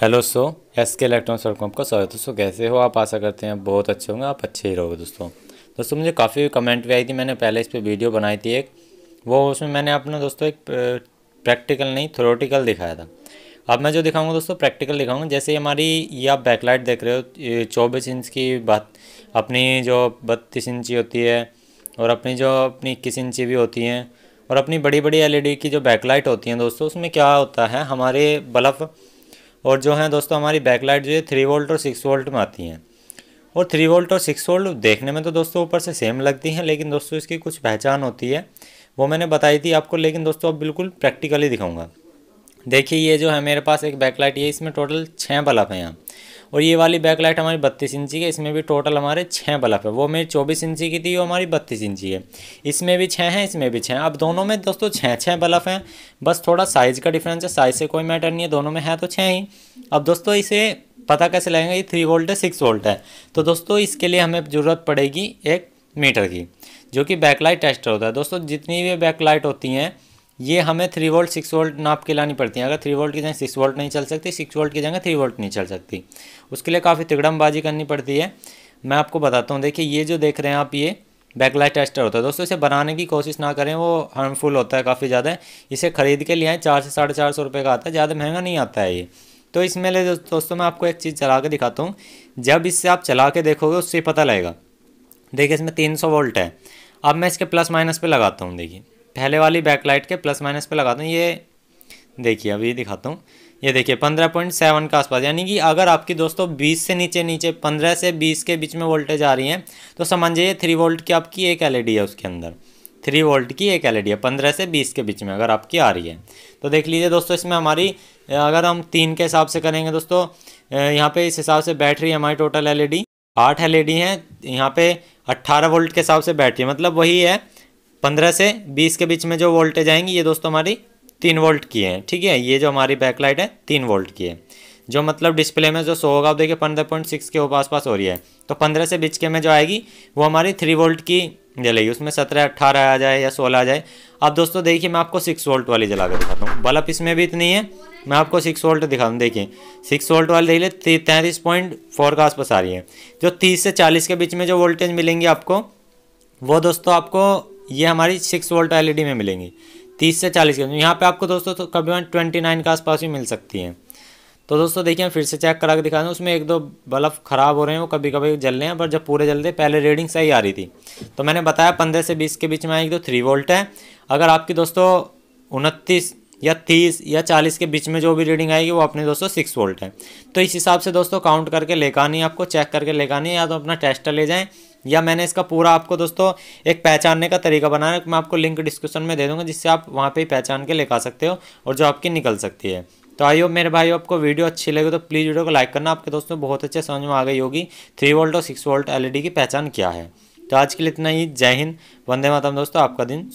hello so S K electron dot com का स्वागत दोस्तों कैसे हो आप आशा करते हैं बहुत अच्छे होंगे आप अच्छे ही रहोगे दोस्तों दोस्तों मुझे काफ़ी कमेंट भी आई थी मैंने पहले इस पर वीडियो बनाई थी एक वो उसमें मैंने अपना दोस्तों एक प्रैक्टिकल नहीं थोरोटिकल दिखाया था अब मैं जो दिखाऊंगा दोस्तों प्रैक्टिकल दिखाऊंगा जैसे हमारी ये आप बैकलाइट देख रहे हो चौबीस इंच की बात अपनी जो बत्तीस इंची होती है और अपनी जो अपनी इक्कीस इंची भी होती हैं और अपनी बड़ी बड़ी एलईडी की जो बैकलाइट होती हैं दोस्तों उसमें क्या होता है हमारे बल्फ़ और जो है दोस्तों हमारी बैकलाइट जो है थ्री वोल्ट और सिक्स वोल्ट में आती हैं और थ्री वोल्ट और सिक्स वोल्ट देखने में तो दोस्तों ऊपर से सेम लगती हैं लेकिन दोस्तों इसकी कुछ पहचान होती है वो मैंने बताई थी आपको लेकिन दोस्तों अब बिल्कुल प्रैक्टिकली दिखाऊंगा देखिए ये जो है मेरे पास एक बैकलाइट ये इसमें टोटल छः बल्ब हैं यहाँ और ये वाली बैक लाइट हमारी बत्तीस इंची की इसमें भी टोटल हमारे छः बल्ब है वो मेरी चौबीस इंची की थी वो हमारी बत्तीस इंची है इसमें भी छः हैं इसमें भी छः अब दोनों में दोस्तों छः छः बल्ब हैं बस थोड़ा साइज़ का डिफरेंस है साइज़ से कोई मैटर नहीं है दोनों में है तो छः ही अब दोस्तों इसे पता कैसे लगेंगे ये थ्री वोल्ट है सिक्स वोल्ट है तो दोस्तों इसके लिए हमें ज़रूरत पड़ेगी एक मीटर की जो कि बैकलाइट टेस्टर होता है दोस्तों जितनी भी बैकलाइट होती हैं ये हमें थ्री वोल्ट सिक्स वोल्ट नाप के लानी पड़ती है अगर थ्री वोल्ट की जगह सिक्स वोल्ट नहीं चल सकती सिक्स वोल्ट की जगह थ्री वोल्ट नहीं चल सकती उसके लिए काफ़ी तिगड़मबाजी करनी पड़ती है मैं आपको बताता हूँ देखिए ये जो देख रहे हैं आप ये बैकलाइट टेस्टर होता है दोस्तों इसे बनाने की कोशिश ना करें वो हार्मफुल होता है काफ़ी ज़्यादा इसे खरीद के लिए आए चार से साढ़े चार सौ रुपये का आता है ज़्यादा महंगा नहीं आता है ये तो इसमें ले दोस्तों मैं आपको एक चीज़ चला के दिखाता हूँ जब इससे आप चला के देखोगे उससे पता लगेगा देखिए इसमें तीन सौ वोल्ट है अब मैं इसके प्लस माइनस पर लगाता हूँ देखिए पहले वाली बैकलाइट के प्लस माइनस पे लगाता हूँ ये देखिए अभी दिखाता हूँ ये देखिए पंद्रह पॉइंट सेवन के आसपास यानी कि अगर आपकी दोस्तों बीस से नीचे नीचे पंद्रह से बीस के बीच में वोल्टेज आ रही है तो समझ जाइए थ्री वोल्ट की आपकी एक एल e है उसके अंदर थ्री वोल्ट की एक एल e है पंद्रह से बीस के बीच में अगर आपकी आ रही है तो देख लीजिए दोस्तों इसमें हमारी अगर हम तीन के हिसाब से करेंगे दोस्तों यहाँ पे इस हिसाब से बैटरी हमारी टोटल एल ई आठ एल ई e हैं यहाँ पे अट्ठारह वोल्ट के हिसाब से बैटरी मतलब वही है पंद्रह से बीस के बीच में जो वोल्टेज आएंगी ये दोस्तों हमारी तीन वोल्ट की है ठीक है ये जो हमारी बैकलाइट है तीन वोल्ट की है जो मतलब डिस्प्ले में जो सो होगा आप देखिए पंद्रह पॉइंट सिक्स के आस पास हो रही है तो पंद्रह से बीच के में जो आएगी वो हमारी थ्री वोल्ट की जलेगी उसमें सत्रह अट्ठारह आ जाए या सोलह आ जाए अब दोस्तों देखिए मैं आपको सिक्स वोल्ट वाली जला कर दिखाता हूँ बल्ब इसमें भी इतनी है मैं आपको सिक्स वोल्ट दिखा दूँ देखिए सिक्स वोल्ट वाली देख ले तैंतीस पॉइंट फोर के आसपास आ रही है जो तीस से चालीस के बीच में जो वोल्टेज मिलेंगी आपको वो दोस्तों आपको ये हमारी सिक्स वोल्ट एल में मिलेंगी तीस से चालीस के यहाँ पे आपको दोस्तों तो कभी कभी ट्वेंटी नाइन के आसपास भी मिल सकती हैं तो दोस्तों देखिए फिर से चेक करा के दिखा दें उसमें एक दो बल्ब ख़राब हो रहे हैं वो कभी कभी जल रहे हैं पर जब पूरे जलते पहले रीडिंग सही आ रही थी तो मैंने बताया पंद्रह से बीस के बीच में एक दो थ्री वोल्ट है अगर आपकी दोस्तों उनतीस या तीस या चालीस के बीच में जो भी रीडिंग आएगी वो अपने दोस्तों सिक्स वोल्ट है तो इस हिसाब से दोस्तों काउंट करके लेकर आनी है आपको चेक करके लेकर आनी है या तो अपना टेस्टर ले जाएँ या मैंने इसका पूरा आपको दोस्तों एक पहचानने का तरीका बनाया मैं आपको लिंक डिस्क्रिप्शन में दे दूंगा जिससे आप वहाँ पर पहचान के लेकर सकते हो और जो आपकी निकल सकती है तो आई होप मेरे भाई आपको वीडियो अच्छी लगे तो प्लीज़ वीडियो को लाइक करना आपके दोस्तों बहुत अच्छे समझ में आ गई होगी थ्री वोल्ट और सिक्स वोल्ट एलईडी की पहचान क्या है तो आज के लिए इतना ही जय हिंद वंदे मातम दोस्तों आपका दिन